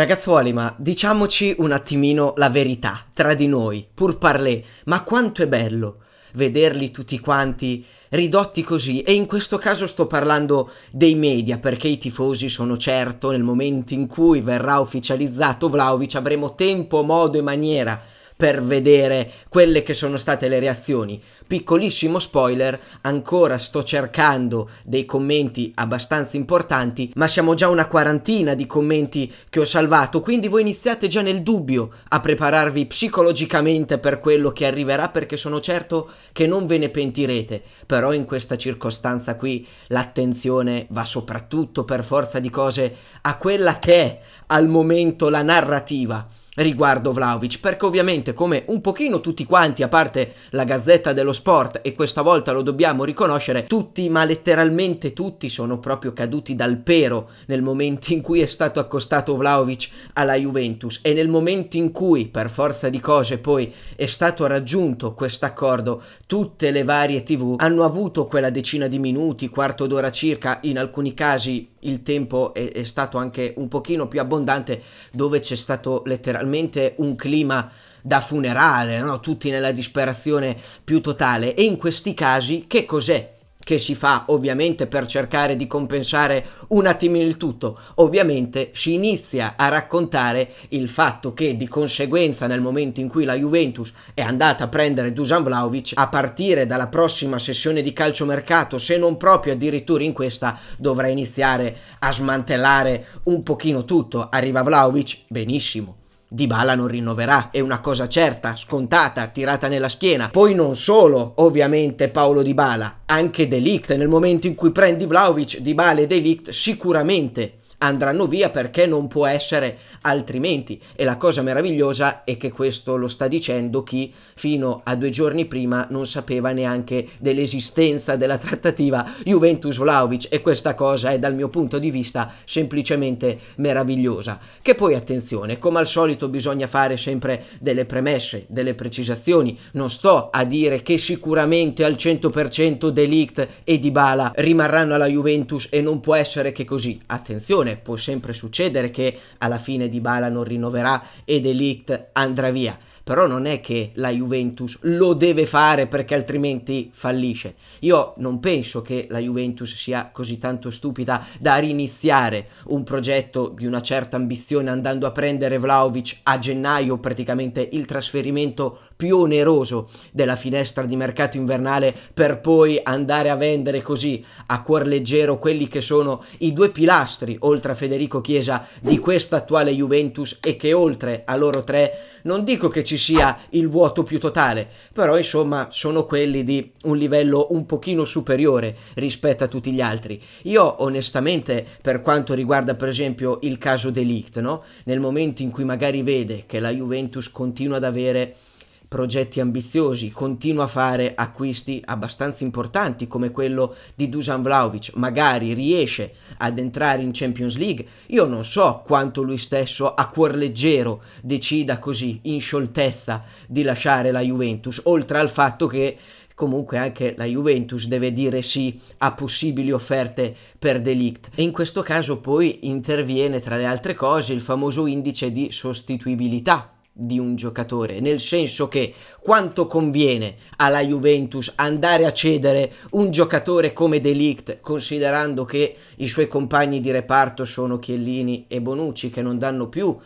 Ragazzuoli, ma diciamoci un attimino la verità tra di noi, pur parlé, ma quanto è bello vederli tutti quanti ridotti così e in questo caso sto parlando dei media perché i tifosi sono certo nel momento in cui verrà ufficializzato Vlaovic avremo tempo, modo e maniera per vedere quelle che sono state le reazioni. Piccolissimo spoiler, ancora sto cercando dei commenti abbastanza importanti, ma siamo già una quarantina di commenti che ho salvato, quindi voi iniziate già nel dubbio a prepararvi psicologicamente per quello che arriverà perché sono certo che non ve ne pentirete, però in questa circostanza qui l'attenzione va soprattutto per forza di cose a quella che è al momento la narrativa riguardo Vlaovic, perché ovviamente come un pochino tutti quanti, a parte la Gazzetta dello Sport, e questa volta lo dobbiamo riconoscere, tutti, ma letteralmente tutti, sono proprio caduti dal pero nel momento in cui è stato accostato Vlaovic alla Juventus e nel momento in cui, per forza di cose, poi è stato raggiunto questo accordo, tutte le varie tv hanno avuto quella decina di minuti, quarto d'ora circa, in alcuni casi il tempo è, è stato anche un pochino più abbondante, dove c'è stato letteralmente totalmente un clima da funerale, no? tutti nella disperazione più totale. E in questi casi che cos'è che si fa ovviamente per cercare di compensare un attimino il tutto, ovviamente si inizia a raccontare il fatto che di conseguenza nel momento in cui la Juventus è andata a prendere Dusan Vlaovic, a partire dalla prossima sessione di calciomercato, se non proprio addirittura in questa, dovrà iniziare a smantellare un pochino tutto. Arriva Vlaovic, benissimo, Dybala non rinnoverà, è una cosa certa, scontata, tirata nella schiena. Poi non solo, ovviamente Paolo Dybala, anche Delict, nel momento in cui prendi Vlaovic, Dybala e Delict sicuramente andranno via perché non può essere altrimenti. E la cosa meravigliosa è che questo lo sta dicendo chi fino a due giorni prima non sapeva neanche dell'esistenza della trattativa Juventus-Vlaovic e questa cosa è dal mio punto di vista semplicemente meravigliosa. Che poi attenzione, come al solito bisogna fare sempre delle premesse, delle precisazioni. Non sto a dire che sicuramente al 100% Delict e Dybala rimarranno alla Juventus e non può essere che così. Attenzione stagione, può sempre succedere che alla fine Dybala non rinnoverà e Delict andrà via però non è che la Juventus lo deve fare perché altrimenti fallisce. Io non penso che la Juventus sia così tanto stupida da riniziare un progetto di una certa ambizione andando a prendere Vlaovic a gennaio, praticamente il trasferimento più oneroso della finestra di mercato invernale per poi andare a vendere così a cuor leggero quelli che sono i due pilastri oltre a Federico Chiesa di questa attuale Juventus e che oltre a loro tre non dico che ci sia il vuoto più totale, però insomma sono quelli di un livello un pochino superiore rispetto a tutti gli altri. Io onestamente per quanto riguarda per esempio il caso Delict, no? nel momento in cui magari vede che la Juventus continua ad avere progetti ambiziosi, continua a fare acquisti abbastanza importanti come quello di Dusan Vlaovic, magari riesce ad entrare in Champions League, io non so quanto lui stesso a cuor leggero decida così in scioltezza di lasciare la Juventus, oltre al fatto che comunque anche la Juventus deve dire sì a possibili offerte per Delict. E in questo caso poi interviene tra le altre cose il famoso indice di sostituibilità di un giocatore, nel senso che quanto conviene alla Juventus andare a cedere un giocatore come Delict, considerando che i suoi compagni di reparto sono Chiellini e Bonucci, che non danno più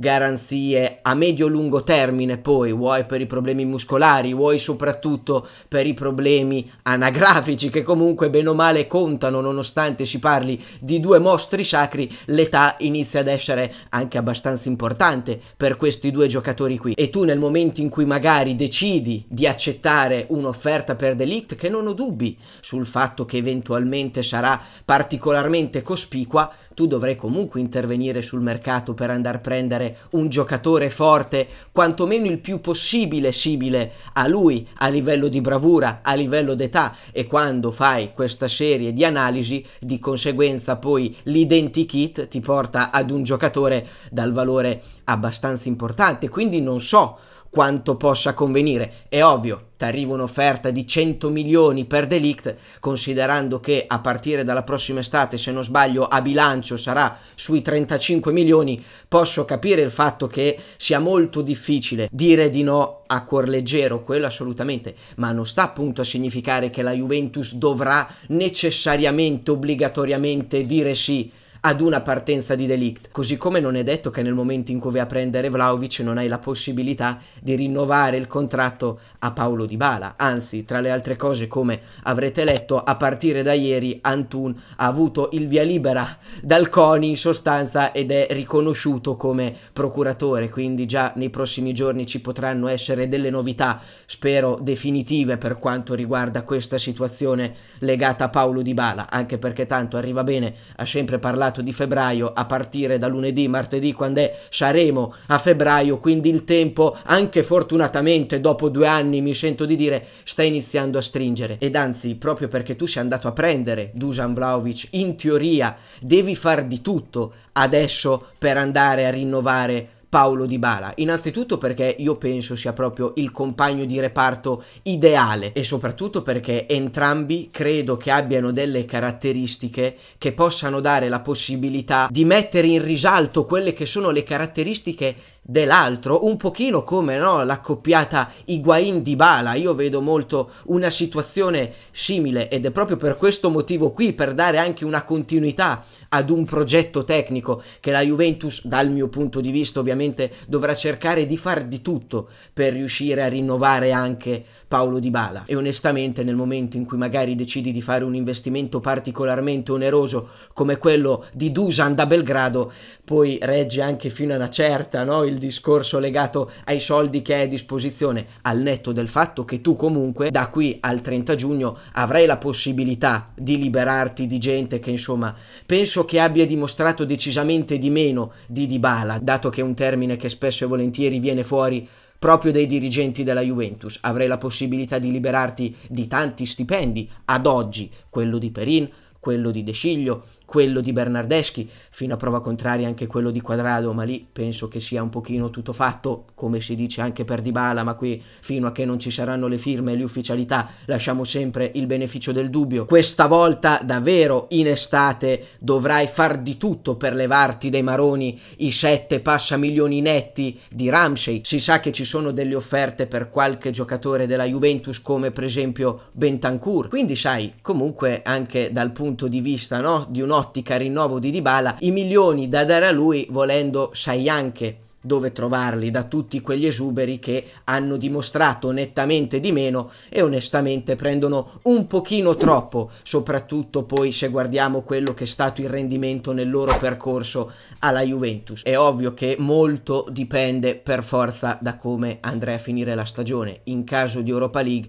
garanzie a medio-lungo termine poi, vuoi per i problemi muscolari, vuoi soprattutto per i problemi anagrafici che comunque bene o male contano nonostante si parli di due mostri sacri, l'età inizia ad essere anche abbastanza importante per questi due giocatori qui. E tu nel momento in cui magari decidi di accettare un'offerta per Delict, che non ho dubbi sul fatto che eventualmente sarà particolarmente cospicua, tu dovrai comunque intervenire sul mercato per andare a prendere un giocatore forte, quantomeno il più possibile simile a lui a livello di bravura, a livello d'età e quando fai questa serie di analisi di conseguenza poi l'identikit ti porta ad un giocatore dal valore abbastanza importante, quindi non so quanto possa convenire. È ovvio, ti arriva un'offerta di 100 milioni per Delict, considerando che a partire dalla prossima estate, se non sbaglio, a bilancio sarà sui 35 milioni, posso capire il fatto che sia molto difficile dire di no a cuor leggero, quello assolutamente, ma non sta appunto a significare che la Juventus dovrà necessariamente, obbligatoriamente dire sì ad una partenza di Delict. Così come non è detto che nel momento in cui vai a prendere Vlaovic non hai la possibilità di rinnovare il contratto a Paolo Di Bala. Anzi, tra le altre cose, come avrete letto, a partire da ieri Antun ha avuto il via libera dal CONI in sostanza ed è riconosciuto come procuratore, quindi già nei prossimi giorni ci potranno essere delle novità, spero definitive per quanto riguarda questa situazione legata a Paolo Di Bala, anche perché tanto arriva bene, ha sempre parlato mercato di febbraio a partire da lunedì, martedì, quando è saremo a febbraio, quindi il tempo anche fortunatamente dopo due anni mi sento di dire sta iniziando a stringere ed anzi proprio perché tu sei andato a prendere Dusan Vlaovic in teoria devi far di tutto adesso per andare a rinnovare Paolo Di Bala. Innanzitutto perché io penso sia proprio il compagno di reparto ideale e soprattutto perché entrambi credo che abbiano delle caratteristiche che possano dare la possibilità di mettere in risalto quelle che sono le caratteristiche dell'altro, un pochino come no, l'accoppiata Higuain di Bala, io vedo molto una situazione simile ed è proprio per questo motivo qui, per dare anche una continuità ad un progetto tecnico che la Juventus dal mio punto di vista ovviamente dovrà cercare di far di tutto per riuscire a rinnovare anche Paolo Di Bala e onestamente nel momento in cui magari decidi di fare un investimento particolarmente oneroso come quello di Dusan da Belgrado poi regge anche fino a una certa no? il discorso legato ai soldi che hai a disposizione, al netto del fatto che tu comunque da qui al 30 giugno avrai la possibilità di liberarti di gente che insomma penso che abbia dimostrato decisamente di meno di Dybala, dato che è un termine che spesso e volentieri viene fuori proprio dei dirigenti della Juventus. Avrai la possibilità di liberarti di tanti stipendi, ad oggi quello di Perin, quello di De Sciglio, quello di Bernardeschi, fino a prova contraria anche quello di Quadrado, ma lì penso che sia un pochino tutto fatto, come si dice anche per Dybala, ma qui fino a che non ci saranno le firme e le ufficialità lasciamo sempre il beneficio del dubbio. Questa volta davvero in estate dovrai far di tutto per levarti dei maroni i 7 passa milioni netti di Ramsey. Si sa che ci sono delle offerte per qualche giocatore della Juventus come per esempio Bentancur. Quindi sai, comunque anche dal punto di vista no, di un ottica rinnovo di Dybala, i milioni da dare a lui volendo sai anche dove trovarli da tutti quegli esuberi che hanno dimostrato nettamente di meno e onestamente prendono un pochino troppo, soprattutto poi se guardiamo quello che è stato il rendimento nel loro percorso alla Juventus. È ovvio che molto dipende per forza da come andrà a finire la stagione. In caso di Europa League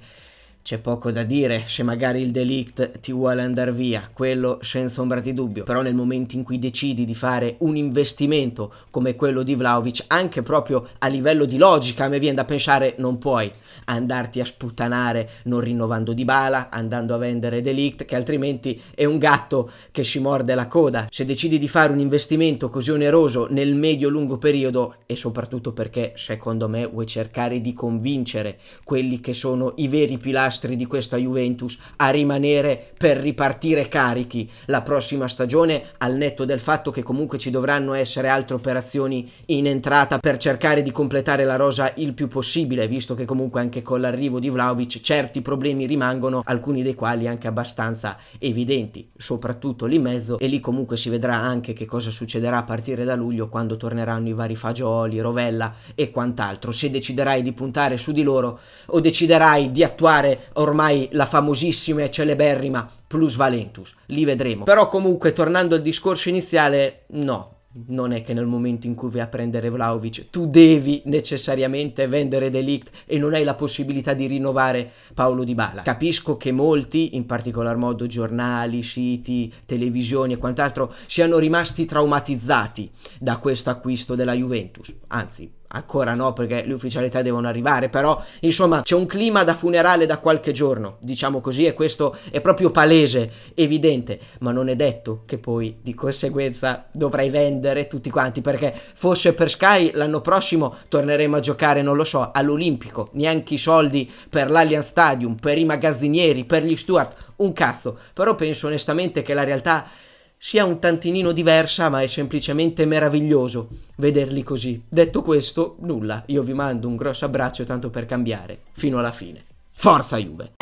c'è poco da dire se magari il delict ti vuole andare via, quello senza ombra di dubbio, però nel momento in cui decidi di fare un investimento come quello di Vlaovic, anche proprio a livello di logica, a me viene da pensare non puoi andarti a sputtanare non rinnovando di bala, andando a vendere delict, che altrimenti è un gatto che si morde la coda. Se decidi di fare un investimento così oneroso nel medio-lungo periodo e soprattutto perché secondo me vuoi cercare di convincere quelli che sono i veri pilastri pilastri di questa Juventus a rimanere per ripartire carichi la prossima stagione, al netto del fatto che comunque ci dovranno essere altre operazioni in entrata per cercare di completare la rosa il più possibile, visto che comunque anche con l'arrivo di Vlaovic certi problemi rimangono, alcuni dei quali anche abbastanza evidenti, soprattutto lì in mezzo e lì comunque si vedrà anche che cosa succederà a partire da luglio quando torneranno i vari fagioli, Rovella e quant'altro. Se deciderai di puntare su di loro o deciderai di attuare ormai la famosissima e celeberrima Plus Valentus, li vedremo. Però comunque tornando al discorso iniziale, no, non è che nel momento in cui vai a prendere Vlaovic tu devi necessariamente vendere Delict e non hai la possibilità di rinnovare Paolo Di Bala. Capisco che molti, in particolar modo giornali, siti, televisioni e quant'altro, siano rimasti traumatizzati da questo acquisto della Juventus. Anzi, Ancora no, perché le ufficialità devono arrivare, però insomma c'è un clima da funerale da qualche giorno, diciamo così, e questo è proprio palese, evidente, ma non è detto che poi di conseguenza dovrai vendere tutti quanti, perché forse per Sky l'anno prossimo torneremo a giocare, non lo so, all'Olimpico, neanche i soldi per l'Allianz Stadium, per i magazzinieri, per gli Stuart, un cazzo, però penso onestamente che la realtà sia un tantinino diversa, ma è semplicemente meraviglioso vederli così. Detto questo, nulla, io vi mando un grosso abbraccio tanto per cambiare, fino alla fine. Forza Juve!